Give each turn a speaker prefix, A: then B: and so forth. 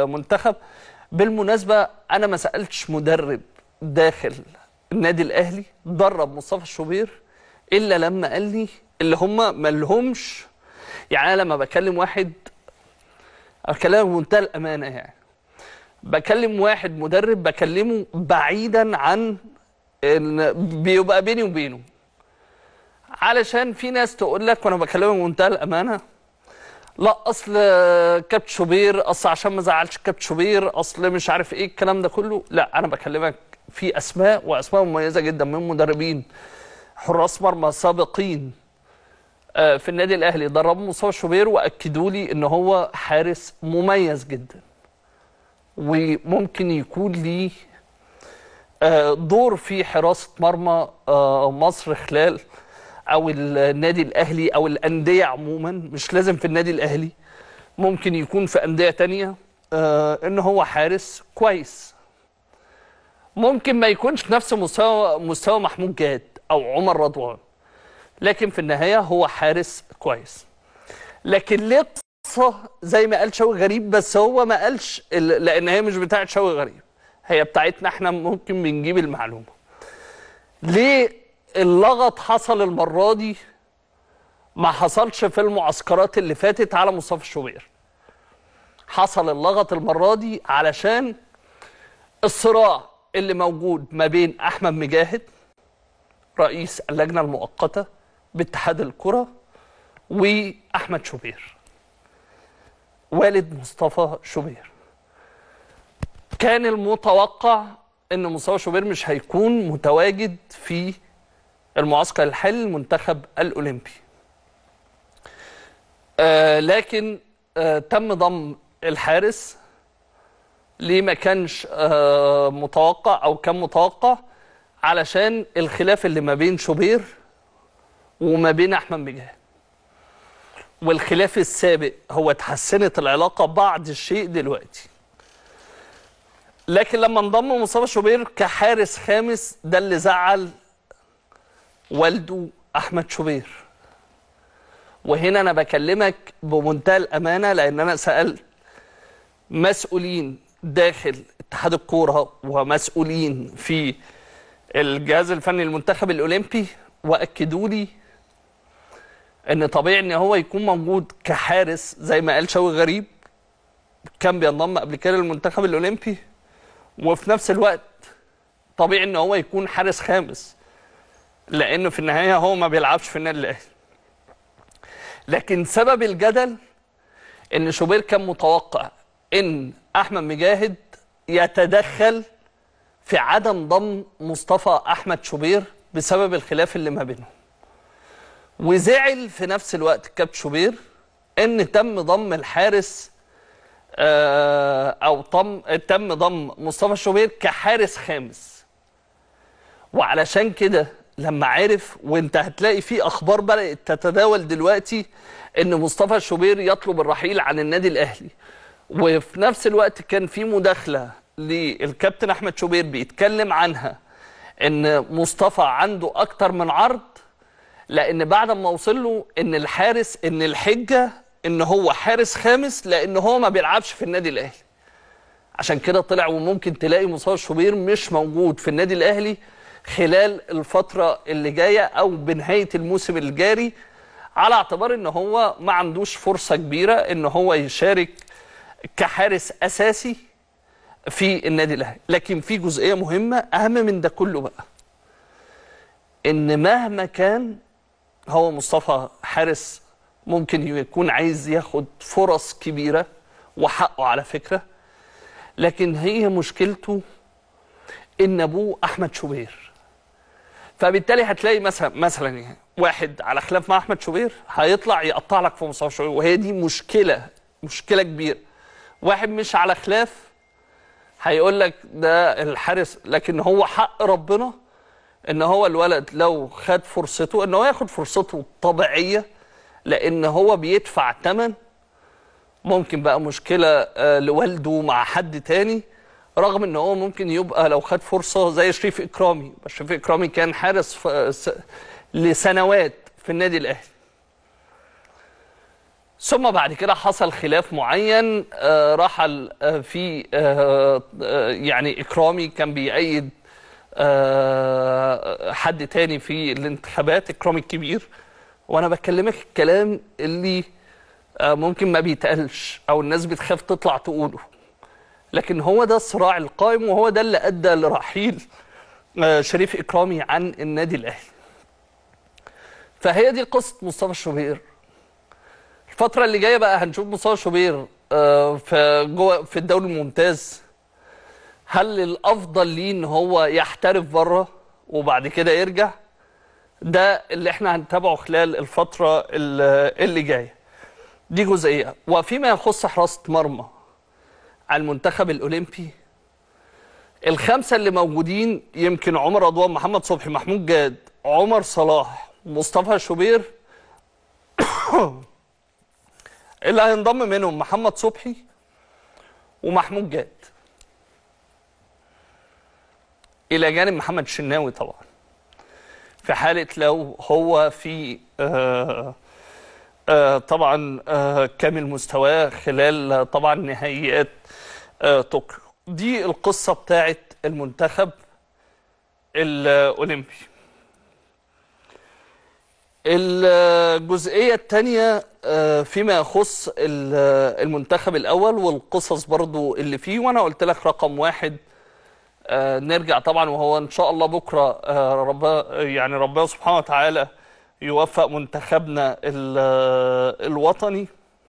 A: المنتخب بالمناسبة أنا ما سألتش مدرب داخل النادي الأهلي درب مصطفى الشوبير إلا لما قال لي اللي هم لهمش يعني أنا لما بكلم واحد بكلمه بمنتهى الأمانة يعني بكلم واحد مدرب بكلمه بعيدا عن بيبقى بيني وبينه علشان في ناس تقول لك وانا بكلمه بمنتهى الامانه لا اصل كابت شوبير اصل عشان ما زعلش كابت شوبير اصل مش عارف ايه الكلام ده كله لا انا بكلمك في اسماء واسماء مميزه جدا من مدربين حراس مرمى سابقين آه، في النادي الاهلي دربوا مصطفى شوبير واكدوا لي ان هو حارس مميز جدا وممكن يكون ليه آه، دور في حراسه مرمى آه، مصر خلال او النادي الاهلي او الانديه عموما مش لازم في النادي الاهلي ممكن يكون في انديه تانية آه ان هو حارس كويس ممكن ما يكونش نفس مستوى مستوى محمود جاد او عمر رضوان لكن في النهايه هو حارس كويس لكن ليه قصه زي ما قال شوقي غريب بس هو ما قالش لان هي مش بتاعت شوقي غريب هي بتاعتنا احنا ممكن بنجيب المعلومه ليه اللغط حصل المرة دي ما حصلش في المعسكرات اللي فاتت على مصطفى الشوبير حصل اللغط المرة دي علشان الصراع اللي موجود ما بين أحمد مجاهد رئيس اللجنة المؤقتة باتحاد الكرة وأحمد شوبير والد مصطفى شوبير كان المتوقع ان مصطفى شوبير مش هيكون متواجد في المعسكر الحالي المنتخب الأولمبي آه لكن آه تم ضم الحارس ليه ما كانش آه متوقع أو كان متوقع علشان الخلاف اللي ما بين شوبير وما بين أحمد مجاهد والخلاف السابق هو اتحسنت العلاقة بعض الشيء دلوقتي لكن لما انضم مصطفى شوبير كحارس خامس ده اللي زعل والده احمد شوبير وهنا انا بكلمك بمنتهى الامانه لان انا سالت مسؤولين داخل اتحاد الكوره ومسؤولين في الجهاز الفني للمنتخب الاولمبي واكدوا لي ان طبيعي ان هو يكون موجود كحارس زي ما قال شوقي غريب كان بينضم قبل كده للمنتخب الاولمبي وفي نفس الوقت طبيعي ان هو يكون حارس خامس لانه في النهايه هو ما بيلعبش في النادي الاهلي لكن سبب الجدل ان شوبير كان متوقع ان احمد مجاهد يتدخل في عدم ضم مصطفى احمد شوبير بسبب الخلاف اللي ما بينهم وزعل في نفس الوقت كابتن شوبير ان تم ضم الحارس آه، او طم تم ضم مصطفى شوبير كحارس خامس وعلشان كده لما عرف وانت هتلاقي في اخبار بدات تتداول دلوقتي ان مصطفى شوبير يطلب الرحيل عن النادي الاهلي وفي نفس الوقت كان في مداخله للكابتن احمد شوبير بيتكلم عنها ان مصطفى عنده اكتر من عرض لان بعد ما وصل له ان الحارس ان الحجه ان هو حارس خامس لان هو ما بيلعبش في النادي الاهلي عشان كده طلع وممكن تلاقي مصطفى شوبير مش موجود في النادي الاهلي خلال الفترة اللي جاية أو بنهاية الموسم الجاري على اعتبار ان هو ما عندوش فرصة كبيرة ان هو يشارك كحارس اساسي في النادي الاهلي لكن في جزئية مهمة اهم من ده كله بقى ان مهما كان هو مصطفى حارس ممكن يكون عايز ياخد فرص كبيرة وحقه على فكرة لكن هي مشكلته ان ابوه احمد شوبير فبالتالي هتلاقي مثلا مثلا يعني واحد على خلاف مع احمد شوبير هيطلع يقطع لك في مصطفى شوبير وهي دي مشكله مشكله كبيره واحد مش على خلاف هيقول لك ده الحارس لكن هو حق ربنا ان هو الولد لو خد فرصته ان هو ياخد فرصته الطبيعيه لان هو بيدفع ثمن ممكن بقى مشكله آه، لوالده مع حد تاني رغم ان هو ممكن يبقى لو خد فرصه زي شريف اكرامي شريف اكرامي كان حارس لسنوات في النادي الاهلي ثم بعد كده حصل خلاف معين آه، رحل آه، في آه، يعني اكرامي كان بيأيد حد تاني في الانتخابات اكرامي الكبير وانا بكلمك الكلام اللي ممكن ما بيتقالش او الناس بتخاف تطلع تقوله لكن هو ده الصراع القائم وهو ده اللي أدى لرحيل آه، شريف إكرامي عن النادي الأهلي فهي دي قصة مصطفى شوبير الفترة اللي جاية بقى هنشوف مصطفى شوبير آه، في جوه في الدوري الممتاز هل الأفضل ليه إن هو يحترف بره وبعد كده يرجع ده اللي احنا هنتابعه خلال الفترة اللي جاية دي جزئية وفيما يخص حراسة مرمى على المنتخب الاولمبي الخمسه اللي موجودين يمكن عمر رضوان محمد صبحي محمود جاد عمر صلاح مصطفى شوبير اللي هينضم منهم محمد صبحي ومحمود جاد الى جانب محمد شناوي طبعا في حاله لو هو في آه آه، طبعا آه، كامل مستواه خلال آه، طبعا نهائيات طوكيو دي القصة بتاعت المنتخب الأولمبي الجزئية الثانية فيما يخص المنتخب الأول والقصص برضو اللي فيه وأنا قلت لك رقم واحد نرجع طبعا وهو إن شاء الله بكرة رب يعني ربنا سبحانه وتعالى يوفق منتخبنا الوطني